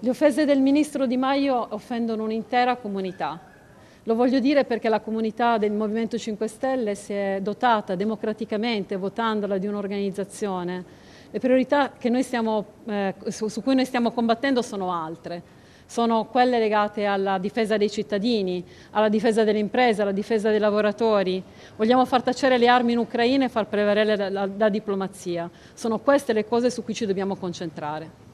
Le offese del ministro Di Maio offendono un'intera comunità. Lo voglio dire perché la comunità del Movimento 5 Stelle si è dotata democraticamente, votandola, di un'organizzazione. Le priorità stiamo, eh, su, su cui noi stiamo combattendo sono altre. Sono quelle legate alla difesa dei cittadini, alla difesa delle imprese, alla difesa dei lavoratori. Vogliamo far tacere le armi in Ucraina e far prevalere la, la, la diplomazia. Sono queste le cose su cui ci dobbiamo concentrare.